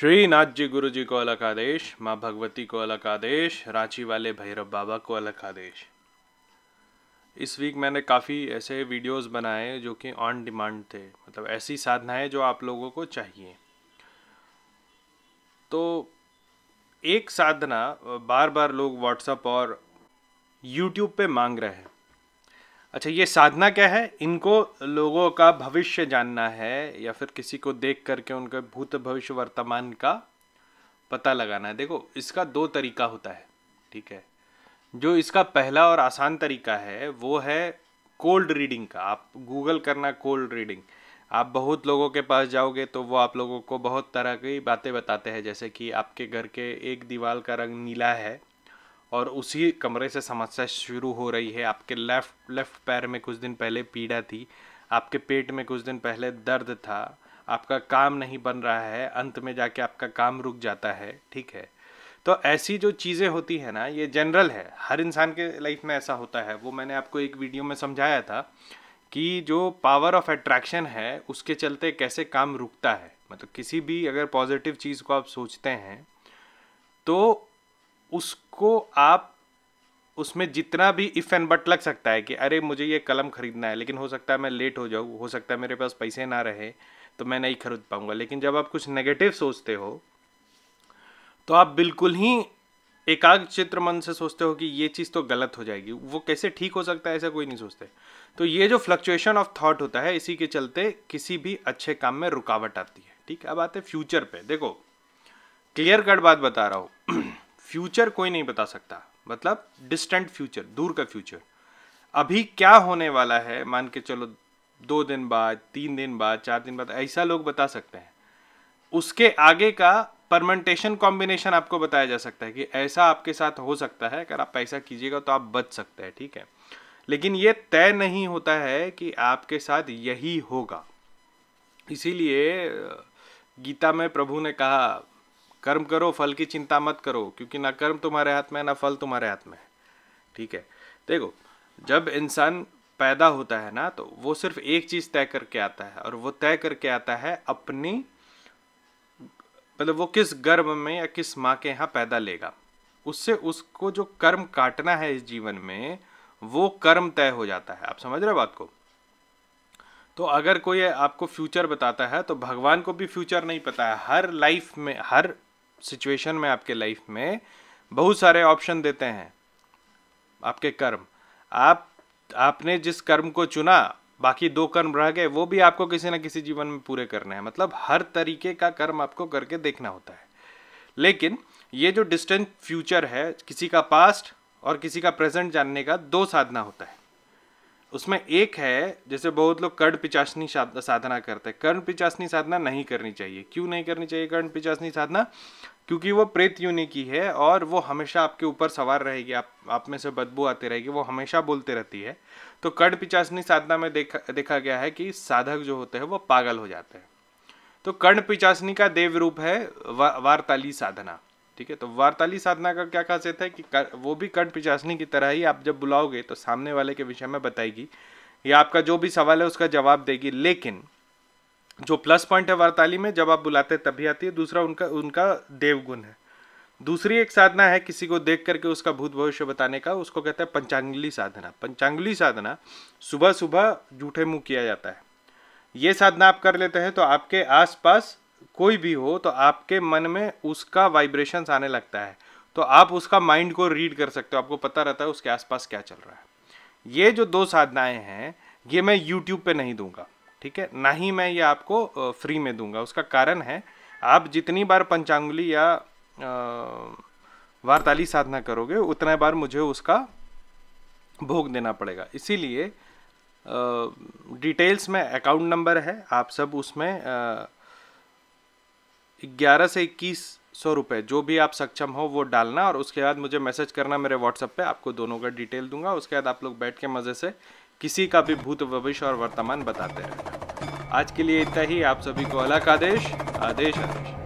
श्री नाथ जी गुरु जी को अलग आदेश माँ भगवती को अलग आदेश रांची वाले भैरव बाबा को अलग आदेश इस वीक मैंने काफ़ी ऐसे वीडियोस बनाए जो कि ऑन डिमांड थे मतलब ऐसी साधनाएं जो आप लोगों को चाहिए तो एक साधना बार बार लोग व्हाट्सअप और यूट्यूब पे मांग रहे हैं अच्छा ये साधना क्या है इनको लोगों का भविष्य जानना है या फिर किसी को देख करके उनका भूत भविष्य वर्तमान का पता लगाना है देखो इसका दो तरीका होता है ठीक है जो इसका पहला और आसान तरीका है वो है कोल्ड रीडिंग का आप गूगल करना कोल्ड रीडिंग आप बहुत लोगों के पास जाओगे तो वो आप लोगों को बहुत तरह की बातें बताते हैं जैसे कि आपके घर के एक दीवार का रंग नीला है और उसी कमरे से समस्या शुरू हो रही है आपके लेफ़्ट लेफ़्ट पैर में कुछ दिन पहले पीड़ा थी आपके पेट में कुछ दिन पहले दर्द था आपका काम नहीं बन रहा है अंत में जाके आपका काम रुक जाता है ठीक है तो ऐसी जो चीज़ें होती है ना ये जनरल है हर इंसान के लाइफ में ऐसा होता है वो मैंने आपको एक वीडियो में समझाया था कि जो पावर ऑफ अट्रैक्शन है उसके चलते कैसे काम रुकता है मतलब किसी भी अगर पॉजिटिव चीज़ को आप सोचते हैं तो उसको आप उसमें जितना भी इफ़ एंड बट लग सकता है कि अरे मुझे ये कलम ख़रीदना है लेकिन हो सकता है मैं लेट हो जाऊँ हो सकता है मेरे पास पैसे ना रहे तो मैं नहीं खरीद पाऊँगा लेकिन जब आप कुछ नेगेटिव सोचते हो तो आप बिल्कुल ही एकाग्र चित्र मन से सोचते हो कि ये चीज़ तो गलत हो जाएगी वो कैसे ठीक हो सकता है ऐसा कोई नहीं सोचते तो ये जो फ्लक्चुएशन ऑफ थॉट होता है इसी के चलते किसी भी अच्छे काम में रुकावट आती है ठीक है अब आते फ्यूचर पे देखो क्लियर कट बात बता रहा हूँ फ्यूचर कोई नहीं बता सकता मतलब डिस्टेंट फ्यूचर दूर का फ्यूचर अभी क्या होने वाला है मान के चलो दो दिन बाद तीन दिन बाद चार दिन बाद ऐसा लोग बता सकते हैं उसके आगे का परमेंटेशन कॉम्बिनेशन आपको बताया जा सकता है कि ऐसा आपके साथ हो सकता है अगर आप ऐसा कीजिएगा तो आप बच सकते हैं ठीक है लेकिन ये तय नहीं होता है कि आपके साथ यही होगा इसीलिए गीता में प्रभु ने कहा कर्म करो फल की चिंता मत करो क्योंकि ना कर्म तुम्हारे हाथ में है ना फल तुम्हारे हाथ में है ठीक है देखो जब इंसान पैदा होता है ना तो वो सिर्फ एक चीज़ तय करके आता है और वो तय करके आता है अपनी मतलब वो किस गर्भ में या किस माँ के यहाँ पैदा लेगा उससे उसको जो कर्म काटना है इस जीवन में वो कर्म तय हो जाता है आप समझ रहे हो बात को तो अगर कोई आपको फ्यूचर बताता है तो भगवान को भी फ्यूचर नहीं पता है हर लाइफ में हर सिचुएशन में आपके लाइफ में बहुत सारे ऑप्शन देते हैं आपके कर्म आप आपने जिस कर्म को चुना बाकी दो कर्म रह गए वो भी आपको किसी ना किसी जीवन में पूरे करने हैं मतलब हर तरीके का कर्म आपको करके देखना होता है लेकिन ये जो डिस्टेंट फ्यूचर है किसी का पास्ट और किसी का प्रेजेंट जानने का दो साधना होता है उसमें एक है जैसे बहुत लोग कर्ण पिचासनी साधना करते हैं कर्ण पिचासनी साधना नहीं करनी चाहिए क्यों नहीं करनी चाहिए कर्ण पिचासनी साधना क्योंकि वो प्रेत युनि की है और वो हमेशा आपके ऊपर सवार रहेगी आप आप में से बदबू आती रहेगी वो हमेशा बोलते रहती है तो कर्ण पिचासनी साधना में देखा देखा गया है कि साधक जो होते हैं वो पागल हो जाते हैं तो कर्ण पिचासनी का देव रूप है वा, वारताली साधना ठीक है तो वार्ताली साधना का क्या खासियत है कि कर, वो भी कंठ पिचासनी की तरह ही आप जब बुलाओगे तो सामने वाले के विषय में बताएगी या आपका जो भी सवाल है उसका जवाब देगी लेकिन जो प्लस पॉइंट है वार्ताली में जब आप बुलाते हैं तभी आती है दूसरा उनका उनका देवगुण है दूसरी एक साधना है किसी को देख करके उसका भूत भविष्य बताने का उसको कहते हैं पंचांगली साधना पंचांगली साधना सुबह सुबह जूठे मुंह किया जाता है ये साधना आप कर लेते हैं तो आपके आसपास कोई भी हो तो आपके मन में उसका वाइब्रेशंस आने लगता है तो आप उसका माइंड को रीड कर सकते हो आपको पता रहता है उसके आसपास क्या चल रहा है ये जो दो साधनाएं हैं ये मैं यूट्यूब पे नहीं दूंगा ठीक है ना ही मैं ये आपको फ्री में दूंगा उसका कारण है आप जितनी बार पंचांगुली या वार्ताली साधना करोगे उतना बार मुझे उसका भोग देना पड़ेगा इसीलिए डिटेल्स में अकाउंट नंबर है आप सब उसमें आ, ग्यारह से इक्कीस सौ रुपये जो भी आप सक्षम हो वो डालना और उसके बाद मुझे मैसेज करना मेरे व्हाट्सएप पे आपको दोनों का डिटेल दूंगा उसके बाद आप लोग बैठ के मज़े से किसी का भी भूत भविष्य और वर्तमान बताते रहना आज के लिए इतना ही आप सभी को अलग आदेश आदेश आदेश